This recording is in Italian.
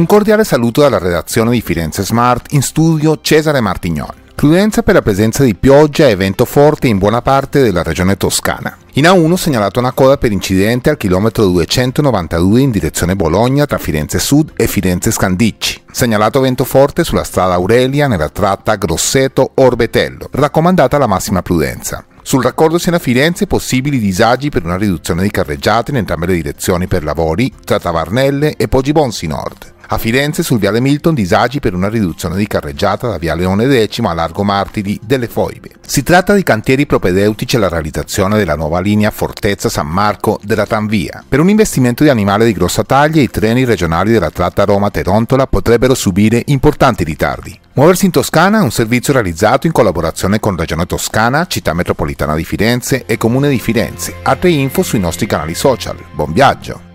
Un cordiale saluto dalla redazione di Firenze Smart, in studio Cesare Martignon. Prudenza per la presenza di pioggia e vento forte in buona parte della regione toscana. In A1 segnalata una coda per incidente al chilometro 292 in direzione Bologna tra Firenze Sud e Firenze Scandicci. Segnalato vento forte sulla strada Aurelia nella tratta Grosseto-Orbetello. Raccomandata la massima prudenza. Sul raccordo Siena-Firenze possibili disagi per una riduzione di carreggiate in entrambe le direzioni per lavori tra Tavarnelle e Poggibonsi Nord. A Firenze sul viale Milton disagi per una riduzione di carreggiata da via Leone X a Largo Martiri delle Foibe. Si tratta di cantieri propedeutici alla realizzazione della nuova linea Fortezza San Marco della tranvia. Per un investimento di animale di grossa taglia i treni regionali della tratta Roma-Terontola potrebbero subire importanti ritardi. Muoversi in Toscana è un servizio realizzato in collaborazione con Regione Toscana, Città Metropolitana di Firenze e Comune di Firenze. Altre info sui nostri canali social. Buon viaggio!